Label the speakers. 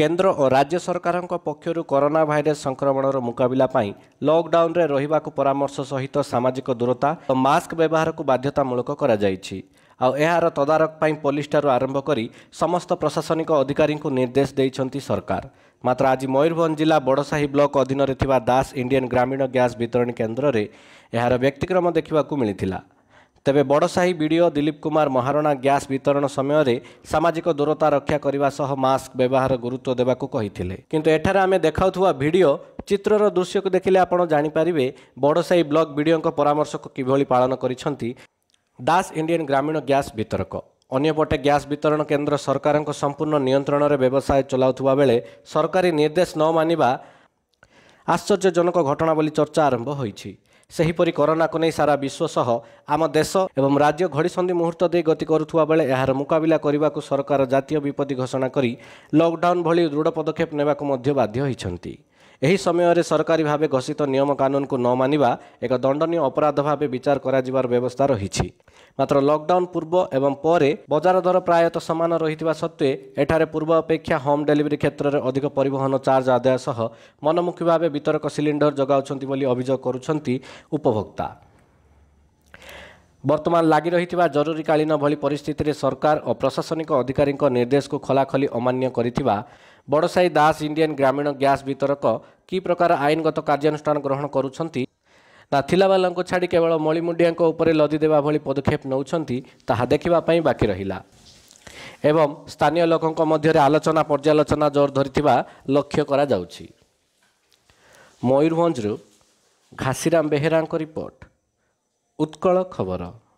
Speaker 1: କେନ୍ଦ୍ର ଓ ରାଜ୍ୟ ସରକାରଙ୍କ ପକ୍ଷରୁ କରୋନା ଭାଇରସ୍ ସଂକ୍ରମଣର ମୁକାବିଲା ପାଇଁ ଲକ୍ଡାଉନରେ ରହିବାକୁ ପରାମର୍ଶ ସହିତ ସାମାଜିକ ଦୂରତା ଓ ମାସ୍କ ବ୍ୟବହାରକୁ ବାଧ୍ୟତାମୂଳକ କରାଯାଇଛି ଆଉ ଏହାର ତଦାରଖ ପାଇଁ ପୋଲିସଠାରୁ ଆରମ୍ଭ କରି ସମସ୍ତ ପ୍ରଶାସନିକ ଅଧିକାରୀଙ୍କୁ ନିର୍ଦ୍ଦେଶ ଦେଇଛନ୍ତି ସରକାର ମାତ୍ର ଆଜି ମୟୂରଭଞ୍ଜ ଜିଲ୍ଲା ବଡ଼ସାହି ବ୍ଲକ ଅଧୀନରେ ଥିବା ଦାସ ଇଣ୍ଡିଆନ୍ ଗ୍ରାମୀଣ ଗ୍ୟାସ୍ ବିତରଣୀ କେନ୍ଦ୍ରରେ ଏହାର ବ୍ୟକ୍ତିକ୍ରମ ଦେଖିବାକୁ ମିଳିଥିଲା ତେବେ ବଡ଼ସାହି ବିଡ଼ିଓ ଦିଲ୍ଲୀପ କୁମାର ମହାରଣା ଗ୍ୟାସ୍ ବିତରଣ ସମୟରେ ସାମାଜିକ ଦୂରତା ରକ୍ଷା କରିବା ସହ ମାସ୍କ ବ୍ୟବହାର ଗୁରୁତ୍ୱ ଦେବାକୁ କହିଥିଲେ କିନ୍ତୁ ଏଠାରେ ଆମେ ଦେଖାଉଥିବା ଭିଡ଼ିଓ ଚିତ୍ରର ଦୃଶ୍ୟକୁ ଦେଖିଲେ ଆପଣ ଜାଣିପାରିବେ ବଡ଼ସାହି ବ୍ଲକ ବିଡ଼ିଓଙ୍କ ପରାମର୍ଶକୁ କିଭଳି ପାଳନ କରିଛନ୍ତି ଦାସ ଇଣ୍ଡିଆନ ଗ୍ରାମୀଣ ଗ୍ୟାସ୍ ବିତରକ ଅନ୍ୟପଟେ ଗ୍ୟାସ୍ ବିତରଣ କେନ୍ଦ୍ର ସରକାରଙ୍କ ସମ୍ପୂର୍ଣ୍ଣ ନିୟନ୍ତ୍ରଣରେ ବ୍ୟବସାୟ ଚଲାଉଥିବା ବେଳେ ସରକାରୀ ନିର୍ଦ୍ଦେଶ ନ ମାନିବା ଆଶ୍ଚର୍ଯ୍ୟଜନକ ଘଟଣା ବୋଲି ଚର୍ଚ୍ଚା ଆରମ୍ଭ ହୋଇଛି ସେହିପରି କରୋନାକୁ ନେଇ ସାରା ବିଶ୍ୱ ସହ ଆମ ଦେଶ ଏବଂ ରାଜ୍ୟ ଘଡ଼ିସନ୍ଧି ମୁହୂର୍ତ୍ତ ଦେଇ ଗତି କରୁଥିବା ବେଳେ ଏହାର ମୁକାବିଲା କରିବାକୁ ସରକାର ଜାତୀୟ ବିପତ୍ତି ଘୋଷଣା କରି ଲକ୍ଡାଉନ୍ ଭଳି ଦୃଢ଼ ପଦକ୍ଷେପ ନେବାକୁ ମଧ୍ୟ ବାଧ୍ୟ ହୋଇଛନ୍ତି ଏହି ସମୟରେ ସରକାରୀ ଭାବେ ଘୋଷିତ ନିୟମ କାନୁନକୁ ନ ମାନିବା ଏକ ଦଣ୍ଡନୀୟ ଅପରାଧ ଭାବେ ବିଚାର କରାଯିବାର ବ୍ୟବସ୍ଥା ରହିଛି ମାତ୍ର ଲକଡାଉନ୍ ପୂର୍ବ ଏବଂ ପରେ ବଜାର ଦର ପ୍ରାୟତଃ ସମାନ ରହିଥିବା ସତ୍ତ୍ୱେ ଏଠାରେ ପୂର୍ବ ଅପେକ୍ଷା ହୋମ୍ ଡେଲିଭରି କ୍ଷେତ୍ରରେ ଅଧିକ ପରିବହନ ଚାର୍ଜ ଆଦାୟ ସହ ମନମୁଖୀ ଭାବେ ବିତରକ ସିଲିଣ୍ଡର ଯୋଗାଉଛନ୍ତି ବୋଲି ଅଭିଯୋଗ କରୁଛନ୍ତି ଉପଭୋକ୍ତା ବର୍ତ୍ତମାନ ଲାଗି ରହିଥିବା ଜରୁରୀକାଳୀନ ଭଳି ପରିସ୍ଥିତିରେ ସରକାର ଓ ପ୍ରଶାସନିକ ଅଧିକାରୀଙ୍କ ନିର୍ଦ୍ଦେଶକୁ ଖୋଲାଖୋଲି ଅମାନ୍ୟ କରିଥିବା ବଡ଼ସାହି ଦାସ ଇଣ୍ଡିଆନ୍ ଗ୍ରାମୀଣ ଗ୍ୟାସ୍ ବିତରକ କି ପ୍ରକାର ଆଇନଗତ କାର୍ଯ୍ୟାନୁଷ୍ଠାନ ଗ୍ରହଣ କରୁଛନ୍ତି ନା ଥିଲାବାଲାଙ୍କୁ ଛାଡ଼ି କେବଳ ମଳିମୁଣ୍ଡିଆଙ୍କ ଉପରେ ଲଦି ଦେବା ଭଳି ପଦକ୍ଷେପ ନେଉଛନ୍ତି ତାହା ଦେଖିବା ପାଇଁ ବାକି ରହିଲା ଏବଂ ସ୍ଥାନୀୟ ଲୋକଙ୍କ ମଧ୍ୟରେ ଆଲୋଚନା ପର୍ଯ୍ୟାଲୋଚନା ଜୋର ଧରିଥିବା ଲକ୍ଷ୍ୟ କରାଯାଉଛି ମୟୂରଭଞ୍ଜରୁ ଘାସିରାମ ବେହେରାଙ୍କ ରିପୋର୍ଟ ଉତ୍କଳ ଖବର